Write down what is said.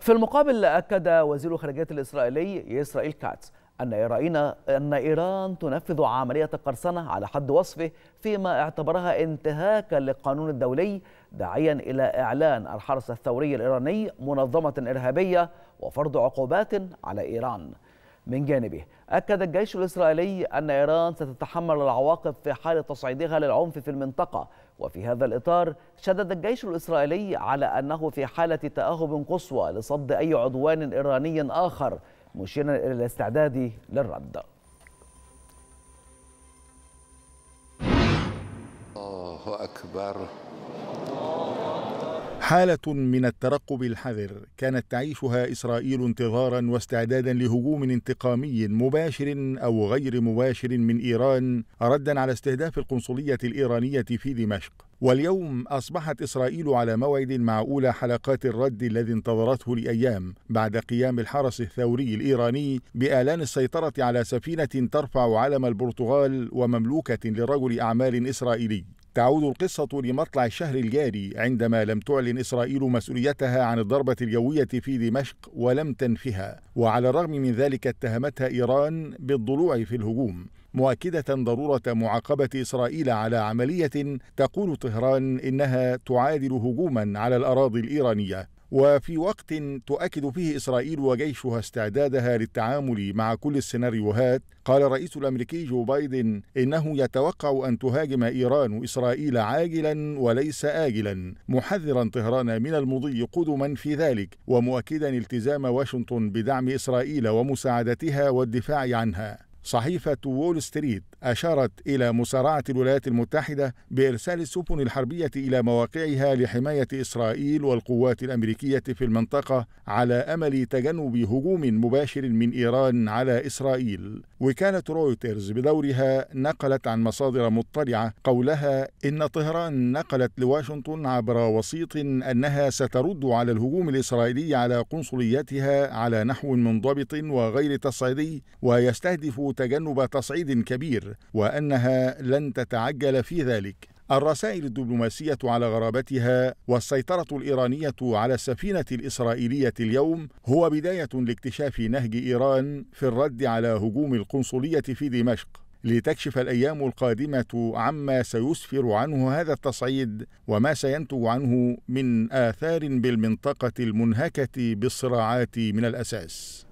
في المقابل أكد وزير الخارجية الإسرائيلي إسرائيل كاتس أن إيران أن إيران تنفذ عملية قرصنة على حد وصفه فيما اعتبرها انتهاكا للقانون الدولي داعيا إلى إعلان الحرس الثوري الإيراني منظمة إرهابية وفرض عقوبات على إيران. من جانبه أكد الجيش الإسرائيلي أن إيران ستتحمل العواقب في حال تصعيدها للعنف في المنطقة وفي هذا الإطار شدد الجيش الإسرائيلي على أنه في حالة تأهب قصوى لصد أي عدوان إيراني آخر مشيرا إلى الاستعداد للرد الله أكبر حالة من الترقب الحذر كانت تعيشها إسرائيل انتظارا واستعدادا لهجوم انتقامي مباشر أو غير مباشر من إيران ردا على استهداف القنصلية الإيرانية في دمشق واليوم أصبحت إسرائيل على موعد مع أولى حلقات الرد الذي انتظرته لأيام بعد قيام الحرس الثوري الإيراني بإعلان السيطرة على سفينة ترفع علم البرتغال ومملوكة لرجل أعمال إسرائيلي تعود القصة لمطلع الشهر الجاري عندما لم تعلن إسرائيل مسؤوليتها عن الضربة الجوية في دمشق ولم تنفها وعلى الرغم من ذلك اتهمتها إيران بالضلوع في الهجوم مؤكدة ضرورة معاقبة إسرائيل على عملية تقول طهران إنها تعادل هجوما على الأراضي الإيرانية وفي وقت تؤكد فيه إسرائيل وجيشها استعدادها للتعامل مع كل السيناريوهات قال الرئيس الأمريكي جو بايدن إنه يتوقع أن تهاجم إيران إسرائيل عاجلا وليس آجلا محذرا طهران من المضي قدما في ذلك ومؤكدا التزام واشنطن بدعم إسرائيل ومساعدتها والدفاع عنها صحيفة وول ستريت أشارت إلى مسارعة الولايات المتحدة بإرسال السفن الحربية إلى مواقعها لحماية إسرائيل والقوات الأمريكية في المنطقة على أمل تجنب هجوم مباشر من إيران على إسرائيل وكالة رويترز بدورها نقلت عن مصادر مطلعة قولها إن طهران نقلت لواشنطن عبر وسيط أنها سترد على الهجوم الإسرائيلي على قنصليتها على نحو منضبط وغير تصعيدي ويستهدف تجنب تصعيد كبير وأنها لن تتعجل في ذلك الرسائل الدبلوماسية على غرابتها والسيطرة الإيرانية على السفينة الإسرائيلية اليوم هو بداية لاكتشاف نهج إيران في الرد على هجوم القنصلية في دمشق لتكشف الأيام القادمة عما سيسفر عنه هذا التصعيد وما سينتج عنه من آثار بالمنطقة المنهكة بالصراعات من الأساس